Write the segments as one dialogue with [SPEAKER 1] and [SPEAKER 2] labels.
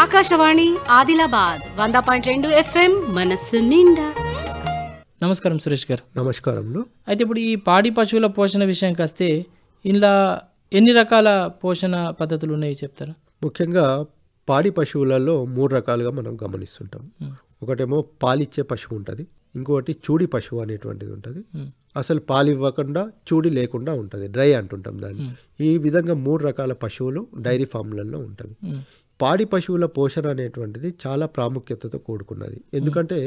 [SPEAKER 1] ఆకాశవాణి ఆదిలాబాద్ వంద పాయింట్ రెండు ఎఫ్ఎం మనస్సు నిండా నమస్కారం సురేష్ గారు నమస్కారంలో అయితే ఇప్పుడు ఈ పాడి పశువుల పోషణ విషయానికి వస్తే ఇలా ఎన్ని రకాల పోషణ పద్ధతులు ఉన్నాయి చెప్తారా ముఖ్యంగా
[SPEAKER 2] పాడి పశువులలో మూడు రకాలుగా మనం గమనిస్తుంటాం ఒకటేమో పాలిచ్చే పశువు ఉంటుంది ఇంకోటి చూడి పశువు అనేటువంటిది ఉంటుంది అసలు పాలు ఇవ్వకుండా చూడి లేకుండా ఉంటుంది డ్రై అంటుంటాం దాన్ని ఈ విధంగా మూడు రకాల పశువులు డైరీ ఫామ్లలో ఉంటుంది పాడి పశువుల పోషణ అనేటువంటిది చాలా ప్రాముఖ్యతతో కూడుకున్నది ఎందుకంటే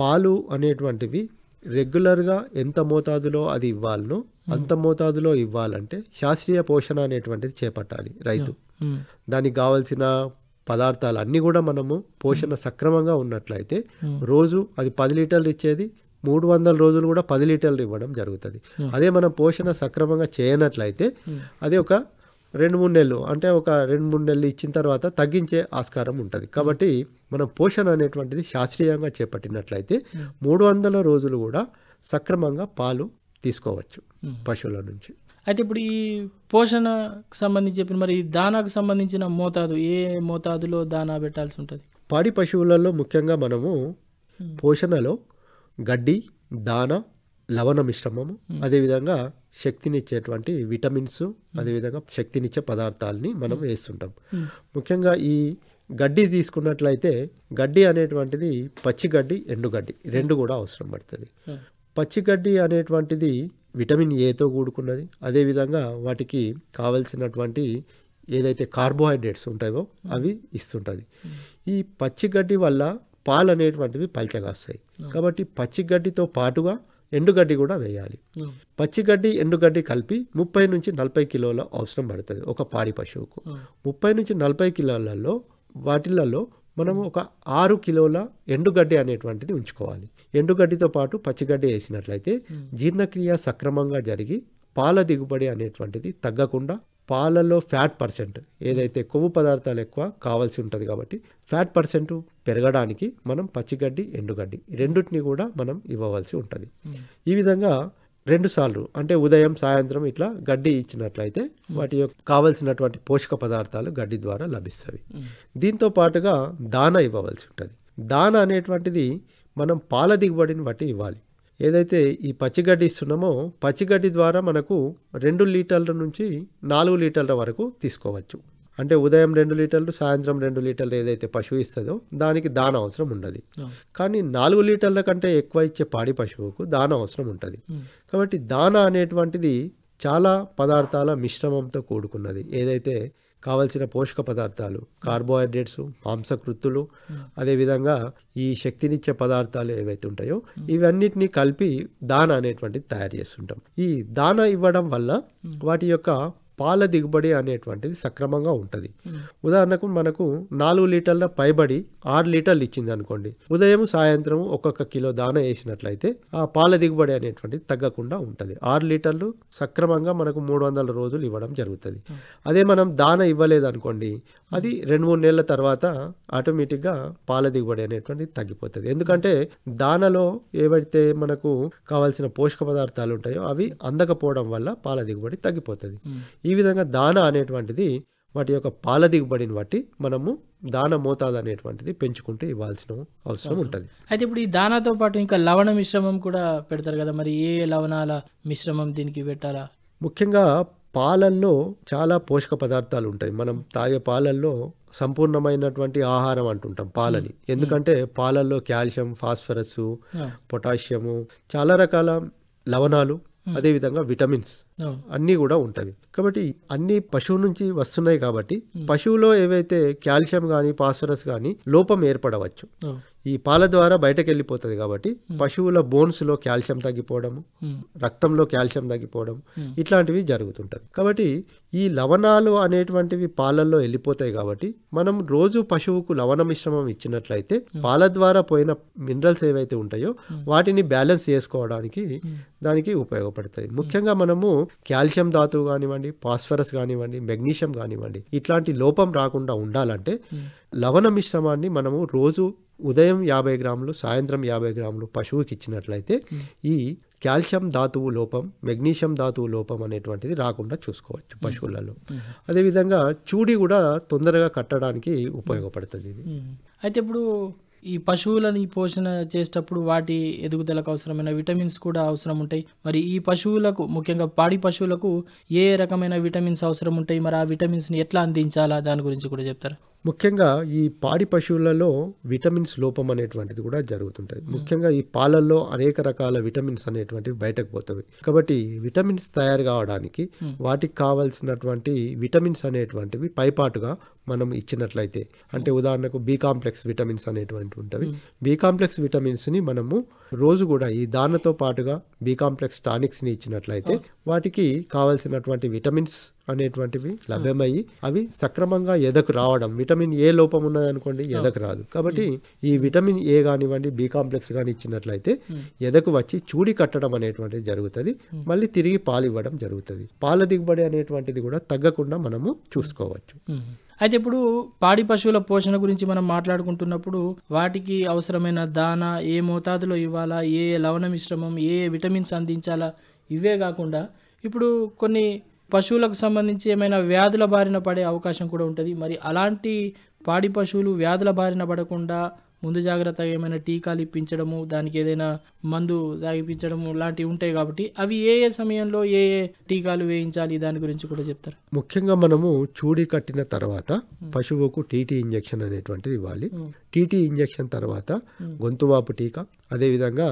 [SPEAKER 2] పాలు అనేటువంటివి రెగ్యులర్గా ఎంత మోతాదులో అది ఇవ్వాలనో అంత మోతాదులో ఇవ్వాలంటే శాస్త్రీయ పోషణ అనేటువంటిది చేపట్టాలి రైతు దానికి కావాల్సిన పదార్థాలు అన్నీ కూడా మనము పోషణ సక్రమంగా ఉన్నట్లయితే రోజు అది పది లీటర్లు ఇచ్చేది మూడు వందల రోజులు కూడా పది లీటర్లు ఇవ్వడం జరుగుతుంది అదే మనం పోషణ సక్రమంగా చేయనట్లయితే అది ఒక రెండు మూడు నెలలు అంటే ఒక రెండు మూడు నెలలు ఇచ్చిన తర్వాత తగ్గించే ఆస్కారం ఉంటుంది కాబట్టి మనం పోషణ అనేటువంటిది శాస్త్రీయంగా చేపట్టినట్లయితే మూడు వందల రోజులు కూడా సక్రమంగా పాలు తీసుకోవచ్చు పశువుల నుంచి
[SPEAKER 1] అయితే ఇప్పుడు ఈ పోషణకు సంబంధించి చెప్పిన మరి దానాకు సంబంధించిన మోతాదు ఏ మోతాదులో దానా పెట్టాల్సి ఉంటుంది
[SPEAKER 2] పాడి పశువులలో ముఖ్యంగా మనము పోషణలో గడ్డి దాన లవణ మిశ్రమము అదేవిధంగా శక్తినిచ్చేటువంటి విటమిన్స్ అదేవిధంగా శక్తినిచ్చే పదార్థాలని మనం వేస్తుంటాం ముఖ్యంగా ఈ గడ్డి తీసుకున్నట్లయితే గడ్డి అనేటువంటిది పచ్చి గడ్డి రెండు కూడా అవసరం పడుతుంది పచ్చి గడ్డి అనేటువంటిది విటమిన్ ఏతో కూడుకున్నది అదేవిధంగా వాటికి కావలసినటువంటి ఏదైతే కార్బోహైడ్రేట్స్ ఉంటాయో అవి ఇస్తుంటుంది ఈ పచ్చి గడ్డి వల్ల పాలు అనేటువంటివి పలచగాస్తాయి కాబట్టి పచ్చి గడ్డితో పాటుగా ఎండుగడ్డి కూడా వేయాలి పచ్చిగడ్డి ఎండుగడ్డి కలిపి ముప్పై నుంచి నలభై కిలోల అవసరం పడుతుంది ఒక పాడి పశువుకు ముప్పై నుంచి నలభై కిలోలలో వాటిలలో మనం ఒక ఆరు కిలోల ఎండుగడ్డి అనేటువంటిది ఉంచుకోవాలి ఎండుగడ్డితో పాటు పచ్చిగడ్డి వేసినట్లయితే జీర్ణక్రియ సక్రమంగా జరిగి పాల దిగుబడి అనేటువంటిది తగ్గకుండా పాలల్లో ఫ్యాట్ పర్సెంట్ ఏదైతే కొవ్వు పదార్థాలు ఎక్కువ కావాల్సి ఉంటుంది కాబట్టి ఫ్యాట్ పర్సెంట్ పెరగడానికి మనం పచ్చిగడ్డి ఎండుగడ్డి రెండుటిని కూడా మనం ఇవ్వవలసి ఉంటుంది ఈ విధంగా రెండు సార్లు అంటే ఉదయం సాయంత్రం ఇట్లా గడ్డి ఇచ్చినట్లయితే వాటి యొక్క కావలసినటువంటి పోషక పదార్థాలు గడ్డి ద్వారా లభిస్తాయి దీంతో పాటుగా దాన ఇవ్వవలసి ఉంటుంది దాన అనేటువంటిది మనం పాల దిగుబడిని బట్టి ఇవ్వాలి ఏదైతే ఈ పచ్చిగడ్డి ఇస్తున్నామో పచ్చిగడ్డి ద్వారా మనకు రెండు లీటర్ల నుంచి నాలుగు లీటర్ల వరకు తీసుకోవచ్చు అంటే ఉదయం రెండు లీటర్లు సాయంత్రం రెండు లీటర్లు ఏదైతే పశువు ఇస్తుందో దానికి దాన అవసరం ఉండదు కానీ నాలుగు లీటర్ల కంటే ఎక్కువ ఇచ్చే పాడి పశువుకు దాన అవసరం ఉంటుంది కాబట్టి దాన అనేటువంటిది చాలా పదార్థాల మిశ్రమంతో కూడుకున్నది ఏదైతే కావలసిన పోషక పదార్థాలు కార్బోహైడ్రేట్స్ మాంసకృత్తులు hmm. అదేవిధంగా ఈ శక్తినిచ్చే పదార్థాలు ఏవైతే ఉంటాయో hmm. ఇవన్నిటిని కలిపి దాన అనేటువంటిది తయారు చేస్తుంటాం ఈ దాన ఇవ్వడం వల్ల hmm. వాటి యొక్క పాల దిగుబడి అనేటువంటిది సక్రమంగా ఉంటుంది ఉదాహరణకు మనకు నాలుగు లీటర్ల పైబడి ఆరు లీటర్లు ఇచ్చింది అనుకోండి ఉదయం సాయంత్రం ఒక్కొక్క కిలో దాన వేసినట్లయితే ఆ పాల దిగుబడి అనేటువంటిది తగ్గకుండా ఉంటుంది ఆరు లీటర్లు సక్రమంగా మనకు మూడు వందల రోజులు ఇవ్వడం జరుగుతుంది అదే మనం దాన ఇవ్వలేదు అనుకోండి అది రెండు మూడు నెలల తర్వాత ఆటోమేటిక్గా పాల దిగుబడి అనేటువంటిది తగ్గిపోతుంది ఎందుకంటే దానలో ఏవైతే మనకు కావాల్సిన పోషక పదార్థాలు ఉంటాయో అవి అందకపోవడం వల్ల పాల దిగుబడి తగ్గిపోతుంది ఈ విధంగా దాన అనేటువంటిది వాటి యొక్క పాల దిగుబడిని బట్టి మనము దాన మోతాదు అనేటువంటిది పెంచుకుంటే ఇవ్వాల్సిన అవసరం ఉంటుంది
[SPEAKER 1] అయితే ఇప్పుడు ఈ దానాతో పాటు ఇంకా లవణ మిశ్రమం కూడా పెడతారు కదా మరి ఏ లవణాల మిశ్రమం దీనికి పెట్టాలా
[SPEAKER 2] ముఖ్యంగా పాలల్లో చాలా పోషక పదార్థాలు ఉంటాయి మనం తాగే పాలల్లో సంపూర్ణమైనటువంటి ఆహారం అంటుంటాం పాలని ఎందుకంటే పాలల్లో కాల్షియం ఫాస్ఫరస్ పొటాషియము చాలా రకాల లవణాలు Hmm. అదేవిధంగా విటమిన్స్ oh. అన్నీ కూడా ఉంటాయి కాబట్టి అన్ని పశువు నుంచి వస్తున్నాయి కాబట్టి hmm. పశువులో ఏవైతే కాల్షియం కానీ ఫాస్ఫరస్ కానీ లోపం ఏర్పడవచ్చు oh. ఈ పాల ద్వారా బయటకు వెళ్ళిపోతుంది కాబట్టి పశువుల బోన్స్లో కాల్షియం తగ్గిపోవడము రక్తంలో కాల్షియం తగ్గిపోవడం ఇట్లాంటివి జరుగుతుంటుంది కాబట్టి ఈ లవణాలు అనేటువంటివి పాలల్లో వెళ్ళిపోతాయి కాబట్టి మనం రోజు పశువుకు లవణ మిశ్రమం ఇచ్చినట్లయితే పాల ద్వారా పోయిన మినరల్స్ ఏవైతే ఉంటాయో వాటిని బ్యాలెన్స్ చేసుకోవడానికి దానికి ఉపయోగపడతాయి ముఖ్యంగా మనము కాల్షియం ధాతువు కానివ్వండి ఫాస్ఫరస్ కానివ్వండి మెగ్నీషియం కానివ్వండి ఇట్లాంటి లోపం రాకుండా ఉండాలంటే లవణ మిశ్రమాన్ని మనము రోజు ఉదయం యాభై గ్రాములు సాయంత్రం యాభై గ్రాములు పశువుకి ఇచ్చినట్లయితే ఈ కాల్షియం ధాతువు లోపం మెగ్నీషియం ధాతువు లోపం అనేటువంటిది రాకుండా చూసుకోవచ్చు పశువులలో అదేవిధంగా చూడి కూడా తొందరగా కట్టడానికి ఉపయోగపడుతుంది ఇది
[SPEAKER 1] అయితే ఇప్పుడు ఈ పశువులను పోషణ చేసేటప్పుడు వాటి ఎదుగుదలకు అవసరమైన విటమిన్స్ కూడా అవసరం ఉంటాయి మరి ఈ పశువులకు ముఖ్యంగా పాడి పశువులకు ఏ రకమైన విటమిన్స్ అవసరం ఉంటాయి మరి ఆ విటమిన్స్ని ఎట్లా అందించాలా దాని గురించి కూడా చెప్తారా ముఖ్యంగా
[SPEAKER 2] ఈ పాడి పశువులలో విటమిన్స్ లోపం అనేటువంటిది కూడా జరుగుతుంటాయి ముఖ్యంగా ఈ పాలల్లో అనేక రకాల విటమిన్స్ అనేటువంటివి బయటకు పోతాయి కాబట్టి విటమిన్స్ తయారు కావడానికి వాటికి కావాల్సినటువంటి విటమిన్స్ అనేటువంటివి పైపాటుగా మనం ఇచ్చినట్లయితే అంటే ఉదాహరణకు బీ కాంప్లెక్స్ విటమిన్స్ అనేటువంటి ఉంటుంది బీ కాంప్లెక్స్ విటమిన్స్ని మనము రోజు కూడా ఈ దానతో పాటుగా బీ కాంప్లెక్స్ టానిక్స్ని ఇచ్చినట్లయితే వాటికి కావలసినటువంటి విటమిన్స్ అనేటువంటివి లభ్యమయ్యి అవి సక్రమంగా ఎదకు రావడం విటమిన్ ఏ లోపం ఉన్నదనుకోండి ఎదకు రాదు కాబట్టి ఈ విటమిన్ ఏ కానివ్వండి బి కాంప్లెక్స్ కానీ ఇచ్చినట్లయితే ఎదకు వచ్చి చూడి కట్టడం అనేటువంటిది జరుగుతుంది మళ్ళీ తిరిగి పాలు ఇవ్వడం జరుగుతుంది పాల దిగుబడి అనేటువంటిది కూడా తగ్గకుండా మనము చూసుకోవచ్చు
[SPEAKER 1] అయితే ఇప్పుడు పాడి పశువుల పోషణ గురించి మనం మాట్లాడుకుంటున్నప్పుడు వాటికి అవసరమైన దాన ఏ మోతాదులో ఇవ్వాలా ఏ లవణ మిశ్రమం ఏ విటమిన్స్ అందించాలా ఇవే కాకుండా ఇప్పుడు కొన్ని పశువులకు సంబంధించి ఏమైనా వ్యాధుల బారిన పడే అవకాశం కూడా ఉంటుంది మరి అలాంటి పాడి పశువులు వ్యాధుల బారిన పడకుండా ముందు జాగ్రత్తగా ఏమైనా టీకాలు ఇప్పించడము దానికి ఏదైనా మందు తాగిపించడము లాంటివి ఉంటాయి కాబట్టి అవి ఏ ఏ సమయంలో ఏ ఏ టీకాలు వేయించాలి దాని గురించి కూడా చెప్తారు
[SPEAKER 2] ముఖ్యంగా మనము చూడి కట్టిన తర్వాత పశువుకు టీటీ ఇంజక్షన్ అనేటువంటిది ఇవ్వాలి టీటీ ఇంజెక్షన్ తర్వాత గొంతువాపు టీకా అదేవిధంగా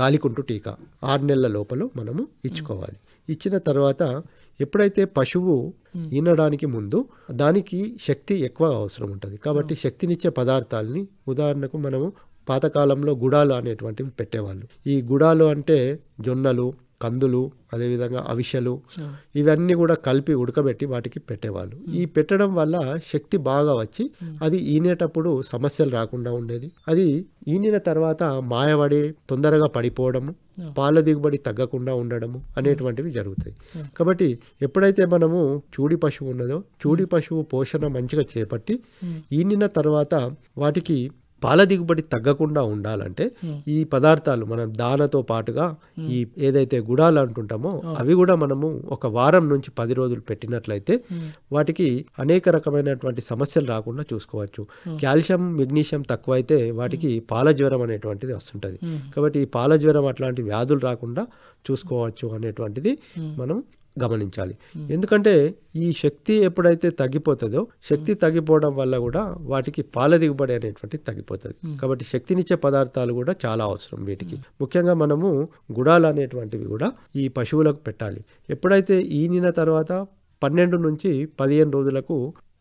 [SPEAKER 2] గాలికుంటు టీకా ఆరు నెలల లోపల మనము ఇచ్చుకోవాలి ఇచ్చిన తర్వాత ఎప్పుడైతే పశువు ఈనడానికి ముందు దానికి శక్తి ఎక్కువ అవసరం ఉంటుంది కాబట్టి శక్తినిచ్చే పదార్థాలని ఉదాహరణకు మనము పాతకాలంలో గుడాలు అనేటువంటివి పెట్టేవాళ్ళు ఈ గుడాలు అంటే జొన్నలు కందులు అదేవిధంగా అవిషలు ఇవన్నీ కూడా కలిపి ఉడకబెట్టి వాటికి పెట్టేవాళ్ళు ఈ పెట్టడం వల్ల శక్తి బాగా వచ్చి అది ఈనేటప్పుడు సమస్యలు రాకుండా ఉండేది అది ఈనిన తర్వాత మాయవడి తొందరగా పడిపోవడము పాల దిగుబడి తగ్గకుండా ఉండడము అనేటువంటివి జరుగుతాయి కాబట్టి ఎప్పుడైతే మనము చూడి పశువు ఉన్నదో చూడి పశువు పోషణ మంచిగా చేపట్టి ఈనిన తర్వాత వాటికి పాల దిగుబడి తగ్గకుండా ఉండాలంటే ఈ పదార్థాలు మనం దానతో పాటుగా ఈ ఏదైతే గుడాలు అంటుంటామో అవి కూడా మనము ఒక వారం నుంచి పది రోజులు పెట్టినట్లయితే వాటికి అనేక రకమైనటువంటి సమస్యలు రాకుండా చూసుకోవచ్చు కాల్షియం మెగ్నీషియం తక్కువైతే వాటికి పాల జ్వరం అనేటువంటిది వస్తుంటుంది కాబట్టి ఈ పాల జ్వరం అట్లాంటి వ్యాధులు రాకుండా చూసుకోవచ్చు అనేటువంటిది మనం గమనించాలి ఎందుకంటే ఈ శక్తి ఎప్పుడైతే తగ్గిపోతుందో శక్తి తగ్గిపోవడం వల్ల కూడా వాటికి పాల దిగుబడి అనేటువంటి తగ్గిపోతుంది కాబట్టి శక్తినిచ్చే పదార్థాలు కూడా చాలా అవసరం వీటికి ముఖ్యంగా మనము గుడాలు అనేటువంటివి కూడా ఈ పశువులకు పెట్టాలి ఎప్పుడైతే ఈనిన తర్వాత పన్నెండు నుంచి పదిహేను రోజులకు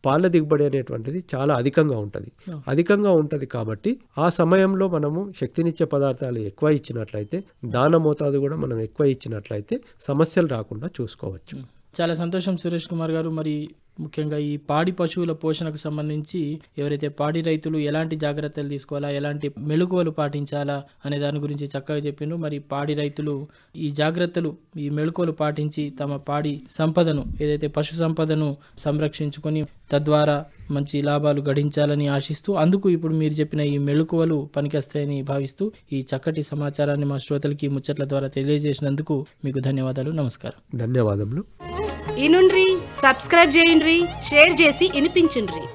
[SPEAKER 2] పాల దిగుబడి అనేటువంటిది చాలా అధికంగా ఉంటుంది అధికంగా ఉంటుంది కాబట్టి ఆ సమయంలో మనము శక్తినిచ్చే పదార్థాలు ఎక్కువ ఇచ్చినట్లయితే దాన మోతాదు కూడా మనం ఎక్కువ ఇచ్చినట్లయితే సమస్యలు రాకుండా చూసుకోవచ్చు
[SPEAKER 1] చాలా సంతోషం సురేష్ కుమార్ గారు మరి ముఖ్యంగా ఈ పాడి పశువుల పోషణకు సంబంధించి ఎవరైతే పాడి రైతులు ఎలాంటి జాగ్రత్తలు తీసుకోవాలా ఎలాంటి మెళుకువలు పాటించాలా అనే దాని గురించి చక్కగా చెప్పిండు మరి పాడి రైతులు ఈ జాగ్రత్తలు ఈ మెళుకువలు పాటించి తమ పాడి సంపదను ఏదైతే పశు సంపదను సంరక్షించుకొని తద్వారా మంచి లాభాలు గడించాలని ఆశిస్తూ అందుకు ఇప్పుడు మీరు చెప్పిన ఈ మెళుకువలు పనికొస్తాయని భావిస్తూ ఈ చక్కటి సమాచారాన్ని మా శ్రోతలకి ముచ్చట్ల ద్వారా తెలియజేసినందుకు మీకు ధన్యవాదాలు నమస్కారం ధన్యవాదములు ఇనుండ్రి సబ్స్క్రైబ్ చేయండి షేర్ చేసి ఇనిపించుండ్రి